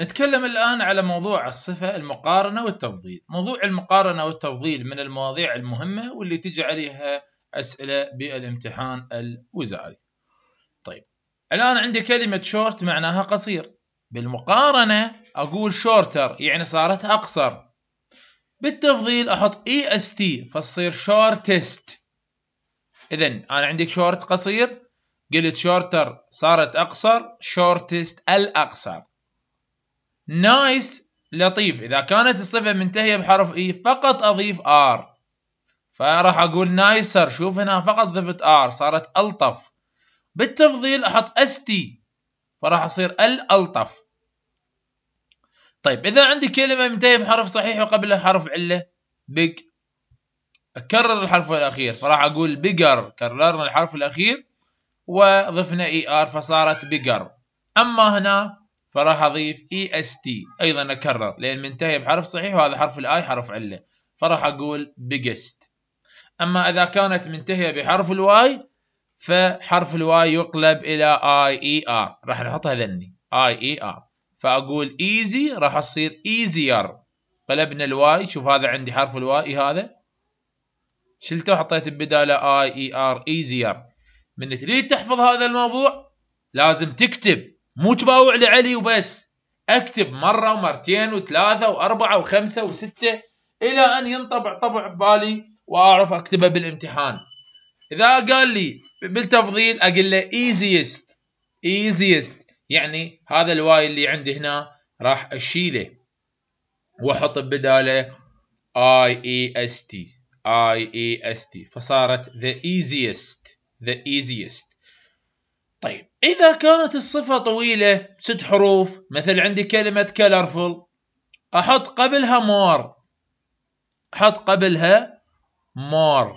نتكلم الآن على موضوع الصفة المقارنة والتفضيل موضوع المقارنة والتفضيل من المواضيع المهمة واللي تجي عليها أسئلة بالامتحان الوزاري طيب الآن عندي كلمة شورت معناها قصير بالمقارنة أقول شورتر يعني صارت أقصر بالتفضيل أحط إي إس تي فتصير شورتست إذا أنا عندي شورت قصير قلت شورتر صارت أقصر شورتست الأقصر نايس لطيف اذا كانت الصفه منتهيه بحرف اي e، فقط اضيف ار فراح اقول نايسر شوف هنا فقط ضفت ار صارت الطف بالتفضيل احط اس تي فراح اصير الالطف طيب اذا عندي كلمه منتهيه بحرف صحيح وقبلها حرف عله بيج اكرر الحرف الاخير فراح اقول بيجر كررنا الحرف الاخير وضفنا اي e ار فصارت بيجر اما هنا فراح اضيف اي اس تي ايضا اكرر لان منتهي بحرف صحيح وهذا حرف الاي حرف عله فراح اقول biggest اما اذا كانت منتهيه بحرف الواي فحرف الواي يقلب الى اي اي ار راح نحطها ذني اي اي ار فاقول ايزي راح تصير easier قلبنا الواي شوف هذا عندي حرف الواي هذا شلته وحطيت ببداله اي اي e ار ايزير من تريد تحفظ هذا الموضوع لازم تكتب مو تباوع لعلي وبس اكتب مره ومرتين وثلاثه واربعه وخمسه وسته الى ان ينطبع طبع ببالي واعرف اكتبه بالامتحان اذا قال لي بالتفضيل اقول له easiest easiest يعني هذا الواي اللي عندي هنا راح اشيله واحط بداله اي اي اس تي اي اي اس تي فصارت the easiest the easiest طيب إذا كانت الصفة طويلة ست حروف مثل عندي كلمة كلرفل أحط قبلها مور أحط قبلها مور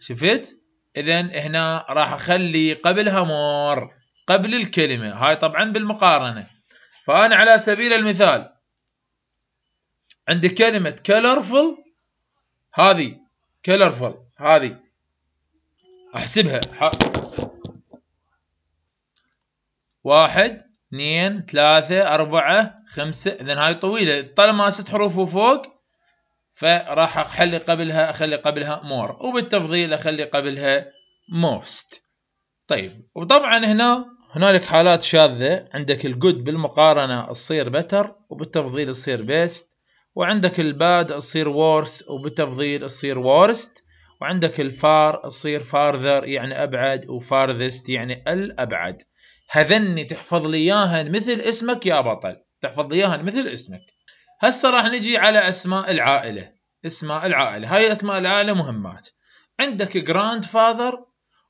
شفت؟ إذا هنا راح أخلي قبلها مور قبل الكلمة هاي طبعا بالمقارنة فأنا على سبيل المثال عندي كلمة كلرفل هذه كلرفل هذه أحسبها واحد اثنين ثلاثة أربعة خمسة إذا هاي طويلة طالما ست حروف وفوق فراح أخلي قبلها أخلي قبلها مور وبالتفضيل أخلي قبلها موست طيب وطبعا هنا هنالك حالات شاذة عندك الجود بالمقارنة تصير بتر وبالتفضيل تصير بيست وعندك الباد تصير worse وبالتفضيل تصير worst وعندك الفار تصير farther يعني أبعد وفارذست يعني الأبعد هذني تحفظ لي اياهن مثل اسمك يا بطل تحفظ لي اياهن مثل اسمك هسه راح نجي على اسماء العائله اسماء العائله هاي اسماء العائله مهمات عندك جراند فاذر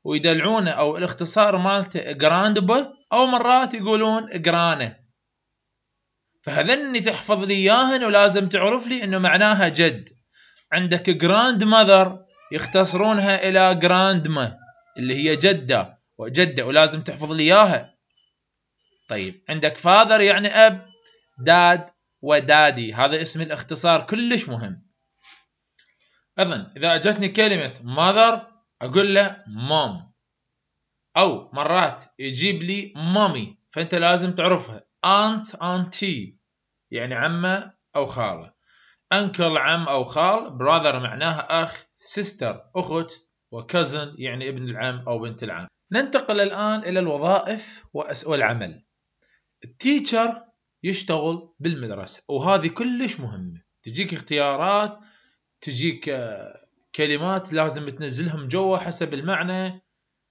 ويدلعونه او الاختصار مالته جراندبا او مرات يقولون جرانه فهذني تحفظ لي اياهن ولازم تعرف لي انه معناها جد عندك جراند ماذر يختصرونها الى جراند ما اللي هي جده وجده ولازم تحفظ لي اياها طيب عندك فاذر يعني اب داد ودادي هذا اسم الاختصار كلش مهم اذا اذا اجتني كلمه mother اقول له مام او مرات يجيب لي مامي فانت لازم تعرفها انت انتي يعني عمه او خاله انكل عم او خال براذر معناها اخ سيستر اخت وكزن يعني ابن العم او بنت العم ننتقل الآن إلى الوظائف والعمل التيتشر يشتغل بالمدرسة وهذه كلش مهمة تجيك اختيارات تجيك آه، كلمات لازم تنزلهم جوا حسب المعنى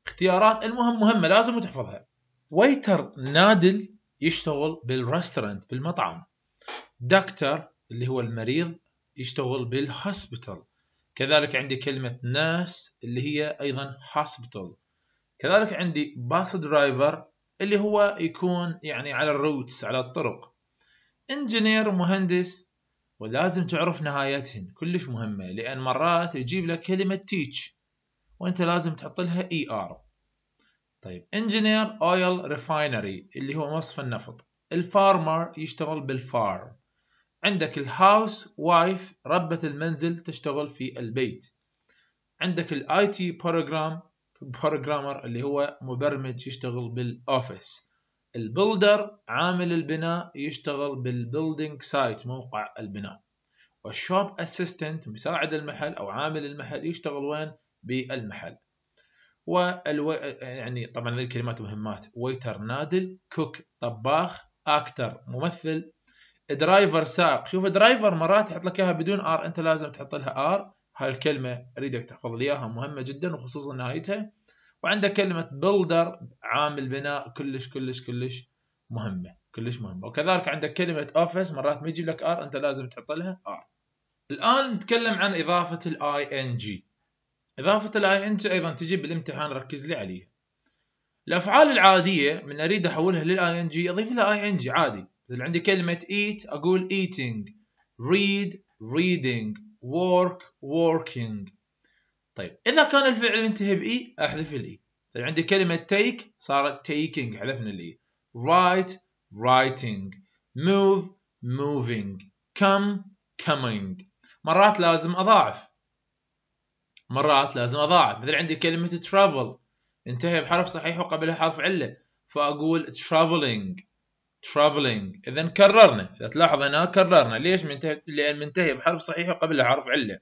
اختيارات المهم مهمة لازم تحفظها ويتر نادل يشتغل بالرستورانت بالمطعم دكتور اللي هو المريض يشتغل بالهوسبيتال كذلك عندي كلمة ناس اللي هي أيضا هوسبيتال كذلك عندي باس درايفر اللي هو يكون يعني على الروتس على الطرق انجينير مهندس ولازم تعرف نهايتهن كلش مهمة لأن مرات يجيب لك كلمة تيتش وانت لازم تحط لها اي e ار طيب انجينير اويل ريفاينري اللي هو وصف النفط الفارمر يشتغل بالفارم عندك الهاوس وايف ربة المنزل تشتغل في البيت عندك الاي تي بروجرام بروجرامر اللي هو مبرمج يشتغل بالاوفيس البلدر عامل البناء يشتغل بالبيلدينج سايت موقع البناء والشوب اسيستنت مساعد المحل او عامل المحل يشتغل وين بالمحل والو... يعني طبعا الكلمات مهمات ويتر نادل كوك طباخ اكتر ممثل درايفر سائق شوف درايفر مرات يحط لك اياها بدون ار انت لازم تحط لها ار هالكلمة أريدك تحفظ لي إياها مهمة جدا وخصوصا نهايتها وعندك كلمة بلدر عامل بناء كلش كلش كلش مهمة كلش مهمة وكذلك عندك كلمة اوفيس مرات ما يجيب لك ار انت لازم تحط لها ار الآن نتكلم عن إضافة الاي ان جي إضافة الاي ان جي أيضا تجي بالامتحان ركز لي عليها الأفعال العادية من أريد أحولها للاي ان جي أضيف لها اي ان جي عادي مثل عندي كلمة eat أقول eating read reading work working طيب اذا كان الفعل ينتهي باي احذف الاي e. طيب، عندي كلمه take صارت taking حذفنا الاي e. write writing move moving come coming مرات لازم اضاعف مرات لازم اضاعف مثل عندي كلمه travel انتهي بحرف صحيح وقبلها حرف عله فاقول traveling traveling اذا كررنا اذا تلاحظ هنا كررنا ليش منتهي لان منتهي بحرف صحيح وقبلها حرف عله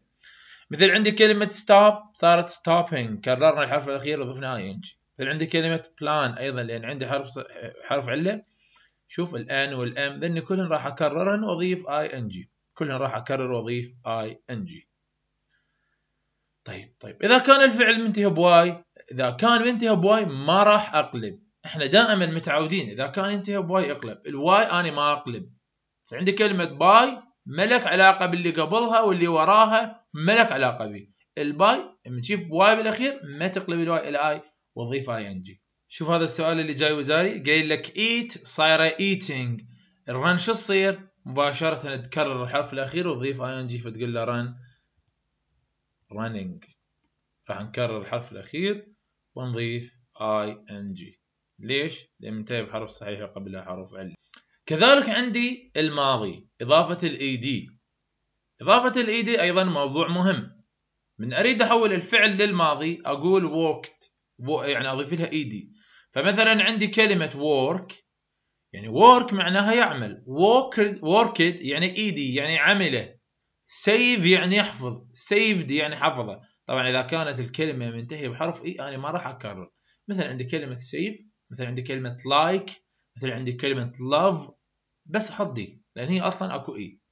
مثل عندي كلمه stop صارت stopping كررنا الحرف الاخير وضفنا ing مثل عندي كلمه plan ايضا لان عندي حرف حرف عله شوف الان والام ذني كلهن راح اكررهم واضيف ing كلهن راح اكرر واضيف ing طيب طيب اذا كان الفعل منتهي بواي اذا كان منتهي بواي ما راح اقلب احنا دائما متعودين اذا كان ينتهي بواي اقلب الواي انا ما اقلب فعندي كلمه باي ملك علاقه باللي قبلها واللي وراها ملك علاقه به الباي لما تشوف بواي بالاخير ما تقلب الواي الى اي وضيف اي ان جي شوف هذا السؤال اللي جاي وزاري قايل لك ايت صايره ايتنج الرن شو تصير مباشره تكرر الحرف الاخير وتضيف اي ان جي فتقول له رن running راح نكرر الحرف الاخير ونضيف اي ان جي ليش؟ لأن منتهي بحرف صحيح قبلها حرف علة كذلك عندي الماضي إضافة الإي دي e إضافة الإي دي e أيضا موضوع مهم من أريد أحول الفعل للماضي أقول worked يعني أضيف لها إي e دي فمثلا عندي كلمة work يعني work معناها يعمل worked, worked يعني إي دي يعني عمله save يعني يحفظ saved يعني حفظه طبعا إذا كانت الكلمة منتهية بحرف إي أنا ما راح أكرر مثلا عندي كلمة save مثلا عندي كلمه لايك like. مثلا عندي كلمه لاف بس احط دي لان هي اصلا اكو اي e.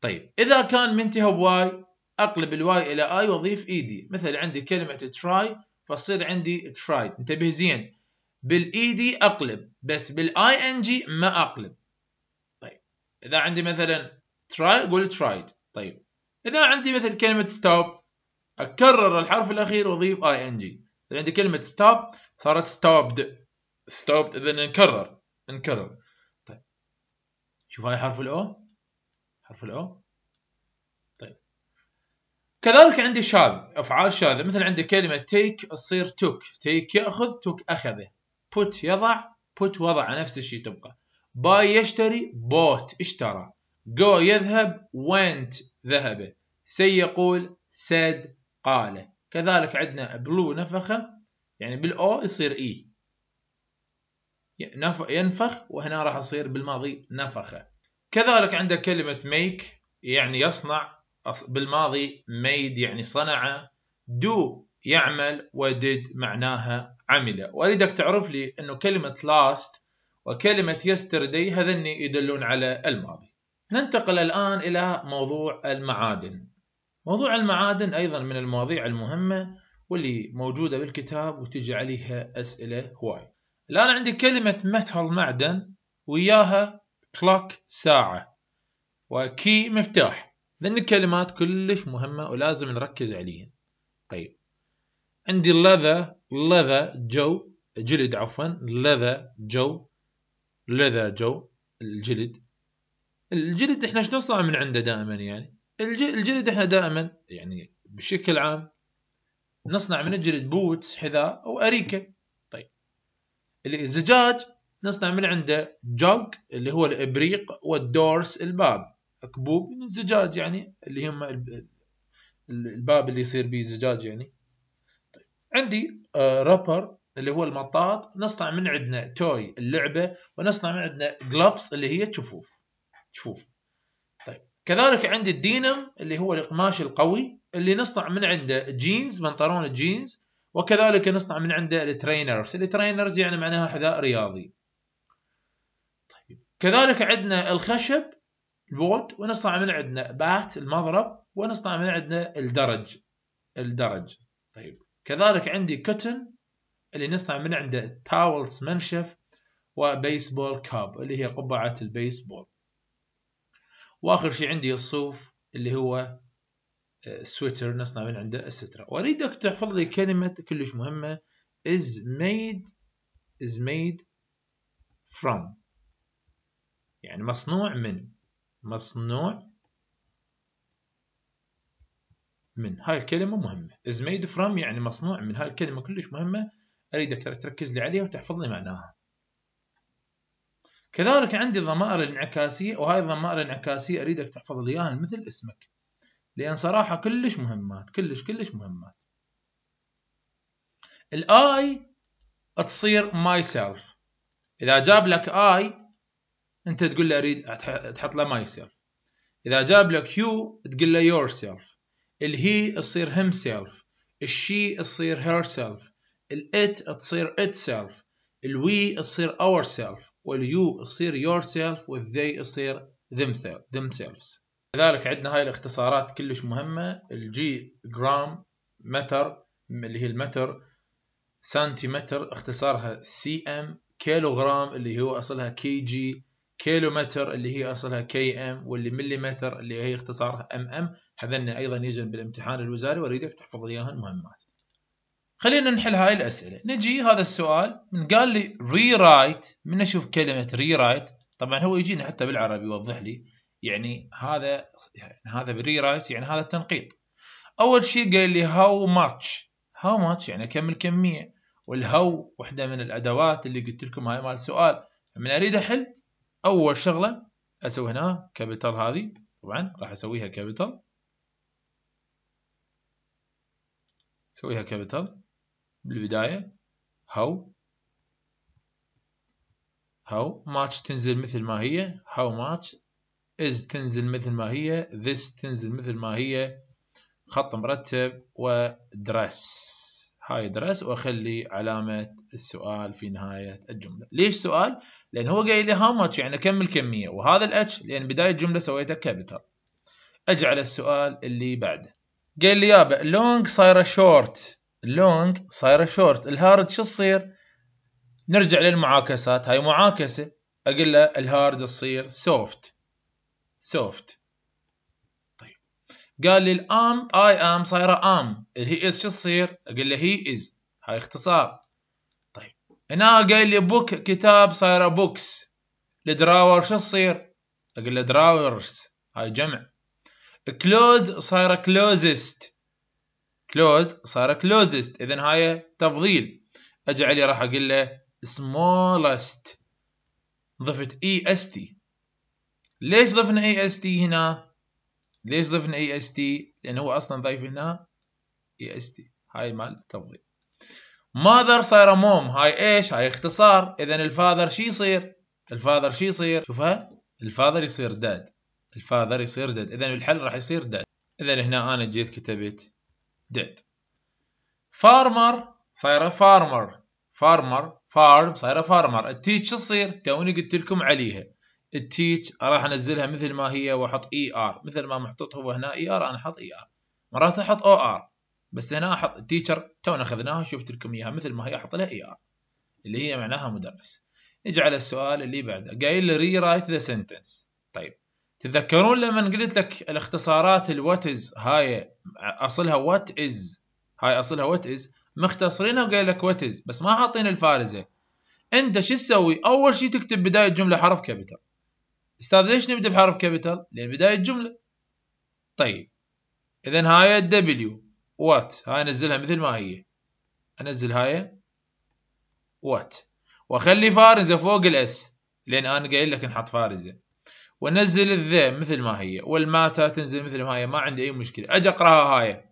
طيب اذا كان منتهى بواي اقلب الواي الى اي واضيف اي e دي مثلا عندي كلمه تراي فصير عندي تراي انتبه زين بالاي دي e اقلب بس بالاي ان جي ما اقلب طيب اذا عندي مثلا تراي قول ترايد طيب اذا عندي مثل كلمه ستوب اكرر الحرف الاخير واضيف اي ان جي عندي كلمه ستوب صارت ستوبد ستوب اذا نكرر نكرر طيب شوف هاي حرف الاو حرف الاو طيب كذلك عندي شاذ افعال شاذه مثل عندي كلمه تيك تصير توك تيك ياخذ توك اخذه بوت يضع بوت وضع نفس الشيء تبقى باي يشتري بوت اشترى جو يذهب وينت ذهب سي يقول سيد قال كذلك عندنا بلو نفخه يعني بالاو يصير اي e. ينفخ وهنا راح يصير بالماضي نفخه كذلك عندك كلمة make يعني يصنع بالماضي made يعني صنع do يعمل وديد معناها عمل واريدك تعرف لي انه كلمة last وكلمة yesterday هذني يدلون على الماضي ننتقل الآن إلى موضوع المعادن موضوع المعادن أيضا من المواضيع المهمة واللي موجودة بالكتاب وتجي عليها أسئلة هواي الآن عندي كلمة متل معدن وياها كلوك ساعة وكي مفتاح لأن الكلمات كلش مهمة ولازم نركز عليها طيب عندي لذا لذا جو جلد عفوا لذا جو لذا جو الجلد الجلد احنا شنو نصنع من عنده دائما يعني الجلد احنا دائما يعني بشكل عام نصنع من الجلد بوتس حذاء او اريكه الزجاج نصنع من عنده جوج اللي هو الابريق والدورس الباب أكبوب من الزجاج يعني اللي هم الباب اللي يصير به زجاج يعني طيب. عندي آه، رابر اللي هو المطاط نصنع من عندنا توي اللعبة ونصنع من عندنا جلوبس اللي هي جفوف جفوف طيب كذلك عندي الدينم اللي هو القماش القوي اللي نصنع من عنده جينز بنطلون الجينز وكذلك نصنع من عنده الترينرز الترينرز يعني معناها حذاء رياضي طيب كذلك عندنا الخشب البولت ونصنع من عندنا بات المضرب ونصنع من عندنا الدرج الدرج طيب كذلك عندي كوتن اللي نصنع من عنده تاولز منشف وبيسبول كاب اللي هي قبعة البيسبول واخر شيء عندي الصوف اللي هو سويتر نصنع من عنده السترة وأريدك تحفظ لي كلمة كلش مهمة is made is made from يعني مصنوع من مصنوع من هاي الكلمة مهمة is made from يعني مصنوع من هاي الكلمة كلش مهمة أريدك تركز لي عليها وتحفظ لي معناها كذلك عندي ضمائر الانعكاسية وهاي الضمائر الانعكاسية أريدك تحفظ لي إياها مثل اسمك لأن صراحة كلش مهمات كلش كلش مهمات الاي تصير ماي سيلف إذا جاب لك اي أنت تقول له أريد تحط له ماي سيلف إذا جاب لك يو تقول له يور سيلف الهي تصير هم سيلف الشي تصير هير سيلف الات تصير ات سيلف الوي تصير اور سيلف واليو تصير يور سيلف والذي تصير them themselves كذلك عندنا هاي الاختصارات كلش مهمة الجي جرام متر اللي هي المتر سنتيمتر اختصارها سي ام كيلوغرام اللي هو اصلها كي جي كيلو متر اللي هي اصلها كي ام واللي مليمتر اللي هي اختصارها ام ام هذن ايضا يجن بالامتحان الوزاري واريدك تحفظ لي اياهن مهمات خلينا نحل هاي الاسئله نجي هذا السؤال من قال لي ري رايت من اشوف كلمه ري رايت طبعا هو يجيني حتى بالعربي يوضح لي يعني هذا يعني هذا رايت يعني هذا تنقيط اول شيء قال لي هاو ماتش هاو ماتش يعني كم الكميه والهو وحده من الادوات اللي قلت لكم هاي مال سؤال من اريد احل اول شغله اسوي هنا كابيتال هذه طبعا راح اسويها كابيتال اسويها كابيتال بالبدايه هاو هاو ماتش تنزل مثل ما هي هاو ماتش is تنزل مثل ما هي this تنزل مثل ما هي خط مرتب و dress هاي درس واخلي علامه السؤال في نهايه الجمله ليش سؤال لان هو قايل لي how much يعني كم الكميه وهذا الاتش لان بدايه الجمله سويتها كابيتال اجعل السؤال اللي بعده قال لي يابا long صايره شورت long صايره شورت الهارد شو تصير نرجع للمعاكسات هاي معاكسه اقول له الهارد تصير سوفت سوفت طيب قال لي الام اي ام صايره ام الهي از شو تصير؟ اقول له هي از هاي اختصار طيب هنا قال لي بوك كتاب صايره بوكس الدراور شو تصير؟ اقول له دراورز هاي جمع كلوز صايره كلوزست كلوز صايره كلوزست اذا هاي تفضيل اجي علي راح اقول له smallest ضفت اي اس تي ليش ضفنا اي اس تي هنا ليش ضفنا اي اس تي لان هو اصلا ضايف هنا اي اس تي هاي مال التفضيل ماذر صايره موم هاي ايش هاي اختصار اذا الفاذر شي يصير الفاذر شي يصير شوفها الفاذر يصير داد الفاذر يصير داد اذا الحل راح يصير داد اذا هنا انا جيت كتبت داد فارمر صايره فارمر فارمر فارم صايره فارمر التي شو تصير توني قلت لكم عليها التيتش راح انزلها مثل ما هي واحط اي e ار مثل ما محطوط هو هنا اي e ار انا احط اي e ار مرات احط او ار بس هنا احط تيتشر تونا اخذناها شفت لكم اياها مثل ما هي احط لها اي ار اللي هي معناها مدرس نجي على السؤال اللي بعده قايل لي ري رايت ذا سنتنس طيب تتذكرون لما قلت لك الاختصارات الوات از هاي اصلها وات از هاي اصلها وات از مختصرينها وقايل لك وات از بس ما حاطين الفارزه انت شو تسوي اول شيء تكتب بدايه جمله حرف كابيتال استاذ ليش نبدا بحرف كابيتال؟ لان بدايه جمله. طيب اذا هاي الدبليو وات هاي انزلها مثل ما هي انزل هاي وات واخلي فارزه فوق الاس لان انا قايل لك نحط فارزه وانزل الذ مثل ما هي والماتا تنزل مثل ما هي ما عندي اي مشكله اجي اقراها هاي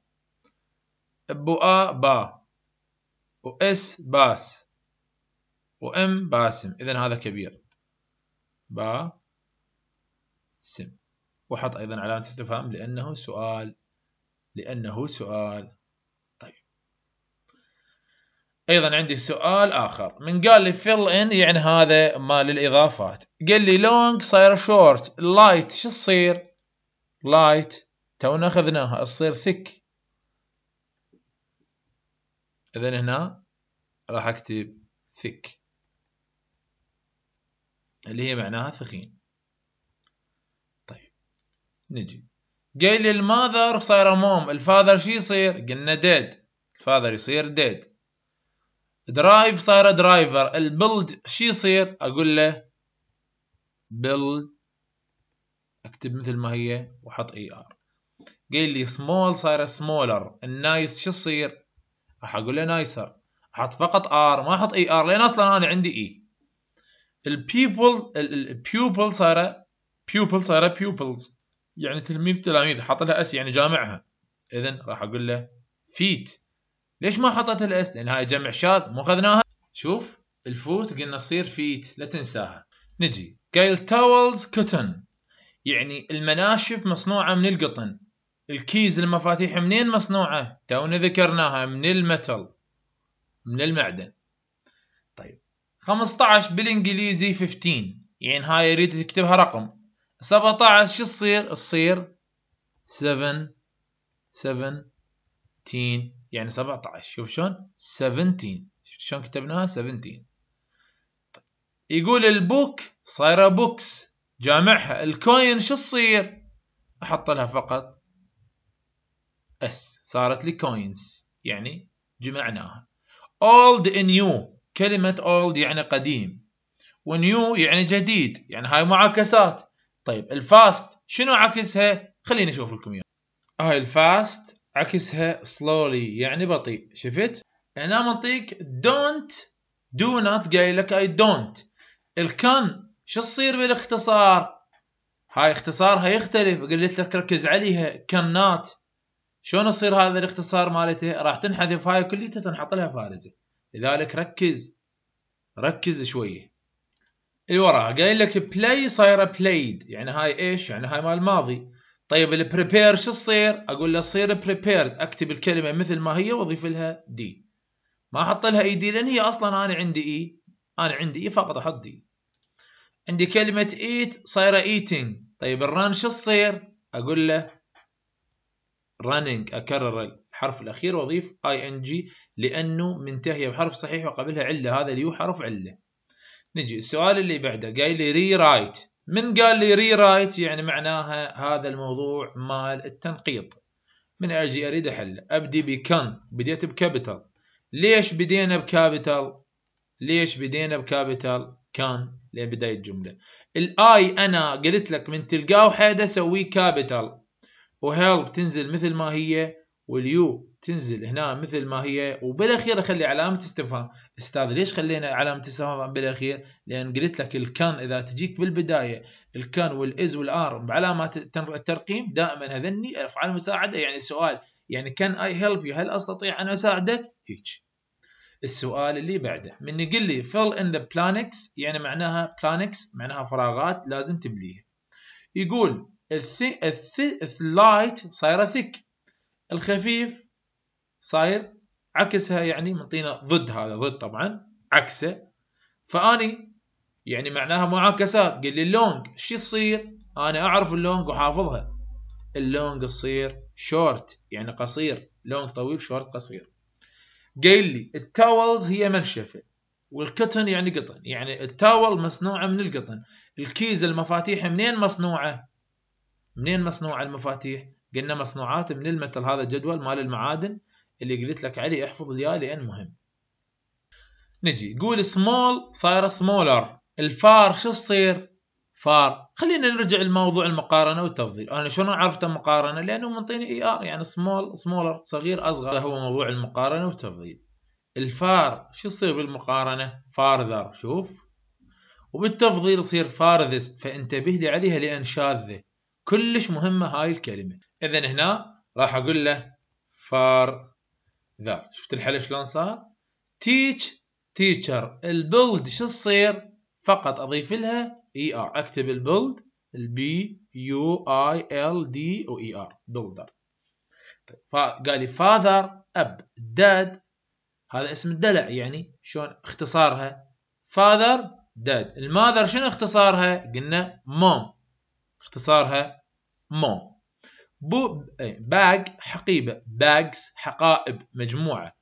بؤا با واس باس وام باسم اذا هذا كبير با سم وحط أيضا علامة استفهام لأنه سؤال لأنه سؤال طيب أيضا عندي سؤال آخر من قال لي fill in يعني هذا مال الإضافات قال لي long صاير short light شو تصير light تونا أخذناها تصير thick إذا هنا راح أكتب thick اللي هي معناها ثخين نجي قال لي الماذر صايره موم الفاذر شي يصير قلنا ديد الفاذر يصير ديد درايف صايره درايفر البلد شي يصير اقول له بلد اكتب مثل ما هي واحط اي ار قال لي سمول صايره سمولر النايس شو يصير راح اقول له نايسر احط فقط ار ما احط اي ار لان اصلا انا عندي اي البيبل البيوبل صايره بيوبل صايره بيوبلز يعني تلميذ تلاميذ حط لها اس يعني جامعها اذا راح اقول له فيت ليش ما حطيت الاس لان هاي جمع شاذ مو اخذناها شوف الفوت قلنا تصير فيت لا تنساها نجي قايل تاولز كوتن يعني المناشف مصنوعه من القطن الكيز المفاتيح منين مصنوعه تونا ذكرناها من المتل من المعدن طيب 15 بالانجليزي 15 يعني هاي يريد تكتبها رقم 17 شو تصير؟ تصير 7 17 يعني 17 شوف شلون؟ 17 شفت شلون كتبناها؟ 17 يقول البوك صايره بوكس جامعها الكوين شو تصير؟ احط لها فقط اس صارت لي كوينز يعني جمعناها اولد يو كلمة اولد يعني قديم ونيو يعني جديد يعني هاي معاكسات طيب الفاست شنو عكسها؟ خلينا نشوف لكم اياها. هاي الفاست عكسها سلولي يعني بطيء شفت؟ هنا منطيك دونت دو نوت قايل لك اي دونت الكن شو تصير بالاختصار؟ هاي اختصارها يختلف قلت لك ركز عليها كنات شلون يصير هذا الاختصار مالته؟ راح تنحذف هاي كليتها تنحط لها فارزه لذلك ركز ركز شويه اللي وراها قايل لك بلاي صايره بلايد يعني هاي ايش يعني هاي مال الماضي طيب البريبير شو تصير اقول له صير بريبيرد اكتب الكلمه مثل ما هي واضيف لها دي ما احط لها اي e دي لان هي اصلا انا عندي اي e. انا عندي اي e فقط احط دي عندي كلمه ايت صايره ايتنج طيب الران شو تصير اقول له running اكرر الحرف الاخير واضيف اي ان جي لانه منتهيه بحرف صحيح وقبلها عله هذا اليو حرف عله نجي السؤال اللي بعده قايل لي ري رايت من قال لي ري رايت يعني معناها هذا الموضوع مال التنقيط من اجي اريد احله ابدي بكن بديت بكابيتال ليش بدينا بكابيتال ليش بدينا بكابيتال كان لبداية الجملة الاي انا قلت لك من تلقاه حدا سوي كابيتال وهيلب تنزل مثل ما هي واليو تنزل هنا مثل ما هي وبالاخير اخلي علامه استفهام استاذ ليش خلينا علامه استفهام بالاخير لان قلت لك الكان اذا تجيك بالبدايه الكان والاز والار بعلامات الترقيم دائما هذني افعال المساعده يعني سؤال يعني كان اي هيلب يو هل استطيع ان اساعدك هيك السؤال اللي بعده من يقول لي fill in the planets يعني معناها planets معناها فراغات لازم تمليها يقول the, الث... اللايت صايره ثيك الخفيف صاير عكسها يعني منطينا ضد هذا ضد طبعا عكسه فاني يعني معناها معاكسات قال لي اللونج شو يصير انا اعرف اللونج وحافظها اللونج تصير شورت يعني قصير لونج طويل شورت قصير قال لي التاولز هي منشفه والكتن يعني قطن يعني التاول مصنوعه من القطن الكيز المفاتيح منين مصنوعه منين مصنوعه المفاتيح قلنا مصنوعات من المتل هذا الجدول مال المعادن اللي قلت لك عليه احفظ الياء لان مهم نجي قول سمول صايره سمولر الفار شو تصير فار خلينا نرجع لموضوع المقارنه والتفضيل انا شلون عرفت المقارنه لانه منطيني اي ار يعني سمول سمولر صغير اصغر هو موضوع المقارنه والتفضيل الفار شو يصير بالمقارنه فارذر شوف وبالتفضيل يصير فارذست فانتبه لي عليها لان شاذه كلش مهمه هاي الكلمه اذا هنا راح اقول له فار ذا شفت الحل شلون صار تيتش تيتشر البولد شو تصير فقط اضيف لها اي e ار اكتب البولد البي يو اي ال دي او اي ار بولدر طيب، قال لي فاذر اب داد هذا اسم الدلع يعني شلون اختصارها فاذر داد الماذر شنو اختصارها قلنا موم اختصارها موم بو باج eh, حقيبه باجز حقائب مجموعه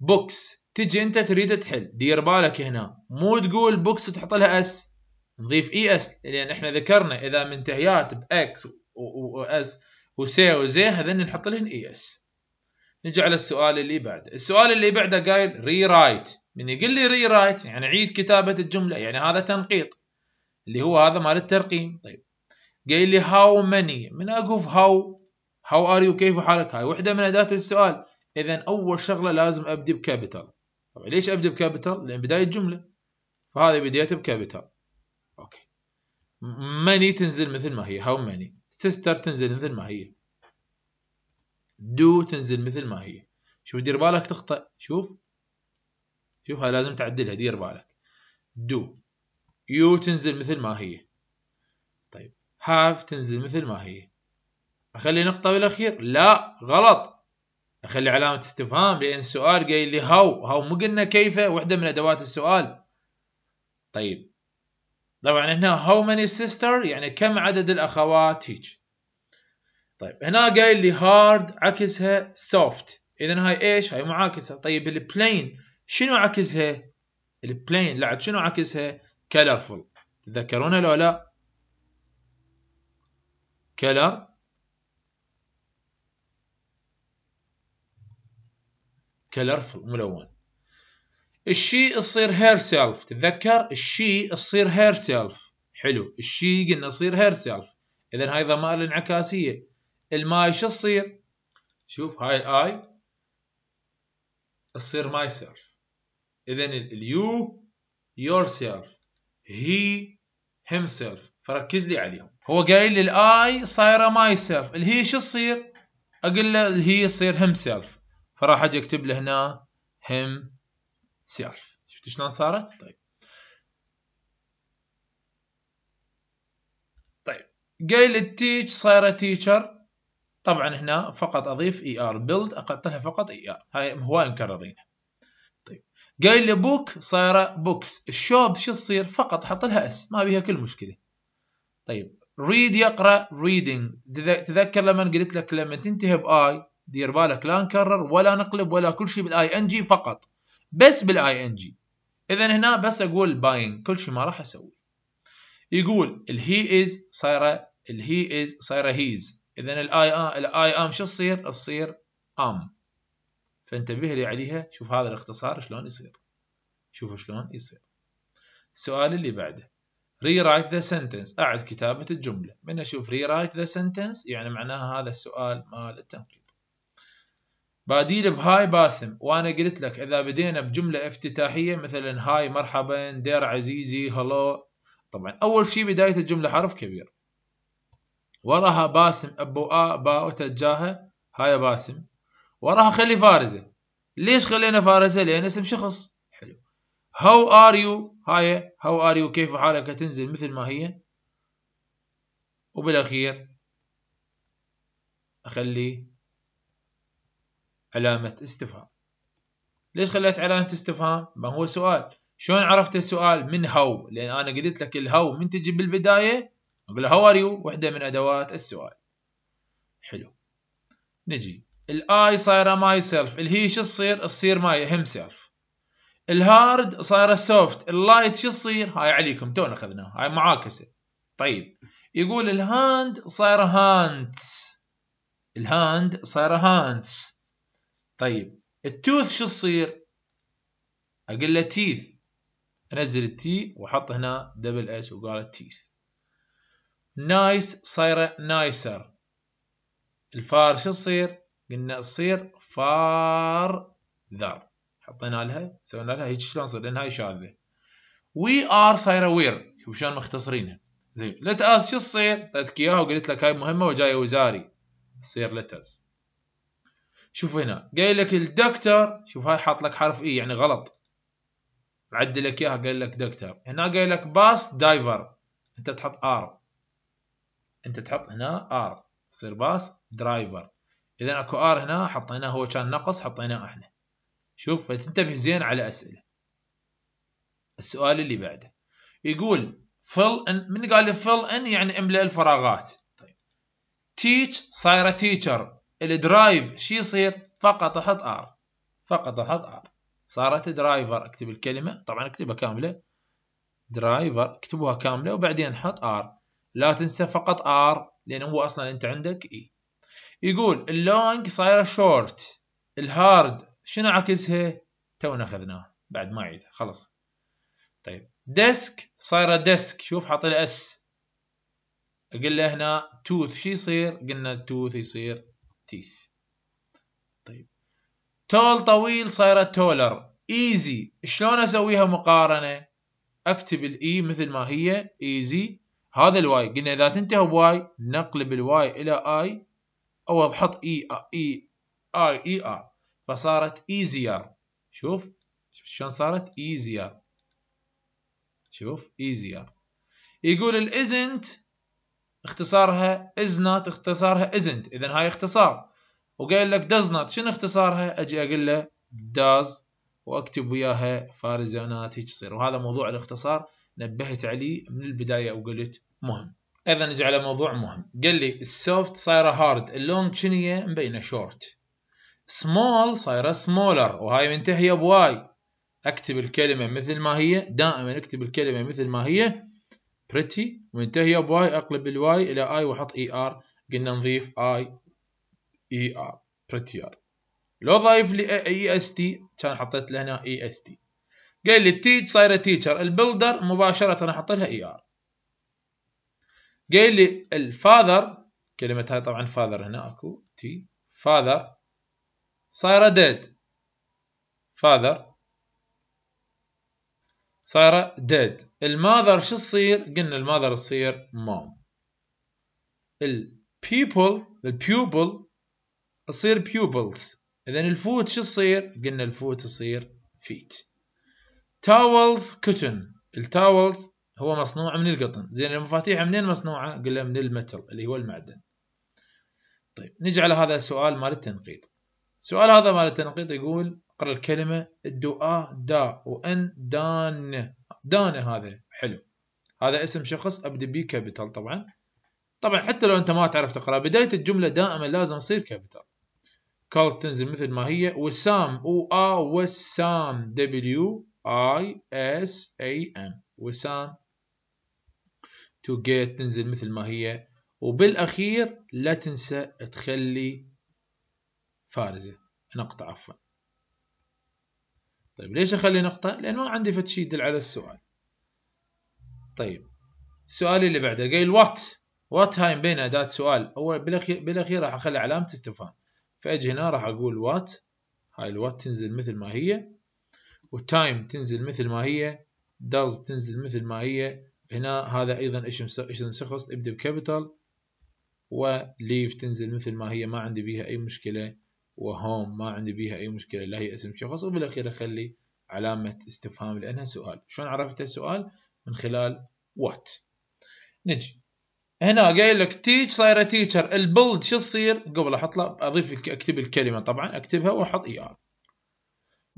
بوكس تجي انت تريد تحل دير بالك هنا مو تقول بوكس تحط لها اس نضيف اي e اس لان احنا ذكرنا اذا منتهيات باكس واس وسي وزي هذن نحط لهن اي e اس نجي على السؤال اللي بعده السؤال اللي بعده قايل ري رايت من يقول لي ري رايت يعني عيد كتابه الجمله يعني هذا تنقيط اللي هو هذا مال الترقيم طيب قايل لي هاو ماني من اقف هاو هاو ار يو كيف حالك هاي وحده من اداه السؤال اذا اول شغله لازم ابدي بكابيتال طبعا ليش ابدي بكابيتال لان بدايه جمله فهذه بديت بكابيتال اوكي ماني تنزل مثل ما هي هاو ماني سيستر تنزل مثل ما هي دو تنزل مثل ما هي شوف دير بالك تخطئ شوف شوفها لازم تعدلها دير بالك دو يو تنزل مثل ما هي طيب هاف تنزل مثل ما هي اخلي نقطة بالاخير لا غلط اخلي علامة استفهام لان السؤال قايل لي هاو هاو مو قلنا كيف وحدة من ادوات السؤال طيب طبعا هنا هاو ماني سيستر يعني كم عدد الاخوات هيج طيب هنا قايل لي هارد عكسها سوفت اذا هاي ايش هاي معاكسة طيب البلين شنو عكسها البلين لعد شنو عكسها كلرفول تتذكرونها لو لا كلر كلرفل ملون الشي تصير هير سيلف تتذكر الشي تصير هير سيلف حلو الشي قلنا تصير هير سيلف اذا هاي ضمائر الانعكاسيه الماي شو تصير شوف هاي الاي تصير ماي سيلف اذا اليو يور سيلف هي هيم سيلف فركز لي عليهم هو قايل لي الاي صايره ماي سيلف الهي شو تصير اقول له الهي تصير هيم سيلف فراح اجي اكتب له هنا هم سيلف شفت شلون صارت؟ طيب طيب قايل التيتش صايره تيشر طبعا هنا فقط اضيف اي ار بيلد اقتلها فقط اي e ار هاي هواي مكررينها طيب قايل لي بوك صايره بوكس الشوب شو تصير فقط حط لها اس ما بيها كل مشكله طيب ريد يقرا ريدنج تذكر لما قلت لك لما تنتهي باي دير بالك لا نكرر ولا نقلب ولا كل شيء بالاي ان جي فقط بس بالاي ان جي اذا هنا بس اقول باين كل شيء ما راح اسوي يقول الهي از صايره الهي از صايره هيز اذا الاي ام الاي ام شو تصير؟ تصير ام فانتبه لي عليها شوف هذا الاختصار شلون يصير شوف شلون يصير السؤال اللي بعده rewrite the sentence أعد كتابة الجملة من أشوف rewrite the sentence يعني معناها هذا السؤال مال التنقيب بديل بهاي باسم وانا قلت لك اذا بدينا بجمله افتتاحيه مثلا هاي مرحبا دير عزيزي هلو طبعا اول شيء بدايه الجمله حرف كبير وراها باسم ابو آ با تجاهه هاي باسم وراها خلي فارزه ليش خلينا فارزه لان اسم شخص حلو هاو ار يو هاي هاو ار يو كيف حالك تنزل مثل ما هي وبالاخير اخلي علامة استفهام ليش خليت علامة استفهام ما هو سؤال شلون عرفت السؤال من هاو لأن أنا قلت لك الهاو من تجي بالبداية أقول هاو ار يو وحدة من أدوات السؤال حلو نجي الاي صايرة ماي سيلف الهي شو تصير تصير ماي هم سيلف الهارد صايرة سوفت اللايت شو تصير هاي عليكم تونا أخذناها هاي معاكسة طيب يقول الهاند صايرة هاندز الهاند صايرة هاندز طيب التوث شو تصير؟ اقول له تيث انزل التي واحط هنا دبل اس وقالت تيث نايس صايره نايسر الفار شو تصير؟ قلنا تصير فار ذر حطينا لها سوينا لها هيك شلون صار لان هاي شاذه وي ار صايره وير شوف شلون مختصرينها زين لتاس شو تصير؟ اعطيتك اياها وقلت لك هاي مهمه وجايه وزاري تصير لتاس شوف هنا قايل لك الدكتور شوف هاي حاط لك حرف اي e يعني غلط عدل لك اياها قايل لك دكتور هنا قايل لك باص دايفر انت تحط ار انت تحط هنا ار تصير باص درايفر اذا اكو ار هنا حطيناه هو كان نقص حطيناه احنا شوف فتنتبه زين على اسئله السؤال اللي بعده يقول فل ان من قال فل ان يعني املا الفراغات طيب تيتش صايره تيتشر الدرايف شي يصير فقط احط ار فقط احط ار صارت درايفر اكتب الكلمة طبعا اكتبها كاملة درايفر اكتبوها كاملة وبعدين حط ار لا تنسى فقط ار لان هو اصلا انت عندك اي e. يقول اللونج صايرة شورت الهارد شنو عكسها تونا اخذناه بعد ما عيد خلاص طيب ديسك صايرة ديسك شوف حاط الاس اس اقول له هنا توث شو يصير قلنا توث يصير تيس طيب تول طويل صارت تولر ايزي شلون اسويها مقارنه اكتب الاي e مثل ما هي ايزي هذا الواي قلنا اذا تنتهي بواي نقلب الواي الى اي او احط اي اي اي اي ار فصارت ايزيار شوف شلون صارت ايزيار شوف ايزيار يقول الازنت اختصارها از نوت اختصارها isn't اذا هاي اختصار وقال لك does not شنو اختصارها اجي اقول له does واكتب وياها فارزانات هيك تصير وهذا موضوع الاختصار نبهت عليه من البدايه وقلت مهم اذا نجي على موضوع مهم قال لي السوفت صايره هارد اللونج شنو هي مبينه شورت سمول صايره سمولر وهاي منتهيه بواي اكتب الكلمه مثل ما هي دائما اكتب الكلمه مثل ما هي بريتي منتهيه باي اقلب الواي الى اي واحط اي e ار قلنا نضيف اي اي ار بريتي ار لو ضايف لي اي اس تي كان حطيت له هنا اي اس تي قال لي تي صايره تيتشر البلدر مباشره انا احط لها اي e ار قال لي الفاذر كلمة هاي طبعا فاذر هنا اكو تي فاذر صايره ديد فاذر صايرة dead الماذر شو تصير قلنا الماذر تصير mom البيبل البيوبل تصير pupils اذا الفوت شو تصير قلنا الفوت تصير feet towels cotton التاولز هو مصنوع من القطن زين المفاتيح منين مصنوعة قلنا من المتل اللي هو المعدن طيب نجي على هذا السؤال مال التنقيط السؤال هذا مال التنقيط يقول اقرا الكلمه الدعاء دا وان دان دان هذا حلو هذا اسم شخص ابدي بيه كابيتال طبعا طبعا حتى لو انت ما تعرف تقرا بدايه الجمله دائما لازم تصير كابيتال كولز تنزل مثل ما هي وسام و ا وسام دبليو اي اس اي ام وسام تو جيت تنزل مثل ما هي وبالاخير لا تنسى تخلي فارزه نقطه عفوا طيب ليش أخلي نقطة؟ لأن ما عندي فد شيء يدل على السؤال طيب السؤال اللي بعده قايل وات وات هاي بين أداة سؤال أول بالأخير راح أخلي علامة استفهام فأجي هنا راح أقول وات هاي الوات تنزل مثل ما هي والتايم تنزل مثل ما هي داز تنزل مثل ما هي هنا هذا أيضا ايش مسخص ابدأ بكابيتال وليف تنزل مثل ما هي ما عندي بيها أي مشكلة وهوم ما عندي بيها أي مشكلة لا هي اسم شخص وبالأخير أخلي علامة استفهام لأنها سؤال شلون عرفت السؤال من خلال وات نجي هنا قايل لك تيتش صايره تيتشر البلد شو تصير قبل احط له اضيف اكتب الكلمه طبعا اكتبها واحط اي er. ار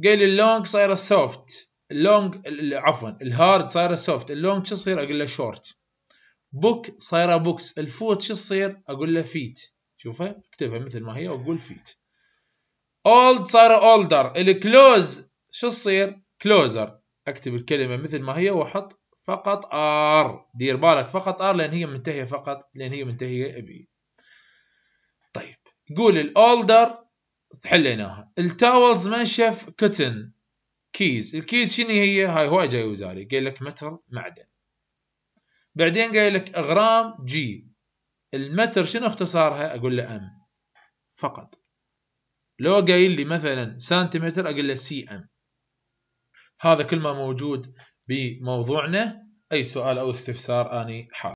قايل اللونج صايره سوفت اللونج عفوا الهارد صايره سوفت اللونج شو تصير اقول له شورت بوك صايره بوكس الفوت شو تصير اقول له فيت شوفها اكتبها مثل ما هي واقول فيت اولد صار اولدر الكلوز شو تصير كلوزر اكتب الكلمه مثل ما هي واحط فقط ار دير بالك فقط ار لان هي منتهيه فقط لان هي منتهيه بي طيب قول الاولدر حليناها التاولز منشف كتن كيز الكيز شنو هي هاي هواي جاي وزاري قال لك متر معدن بعدين قايل لك غرام جي المتر شنو اختصارها اقول له ام فقط لو قايل لي مثلا سنتيمتر اقول له سي ام هذا كل ما موجود بموضوعنا اي سؤال او استفسار اني حاضر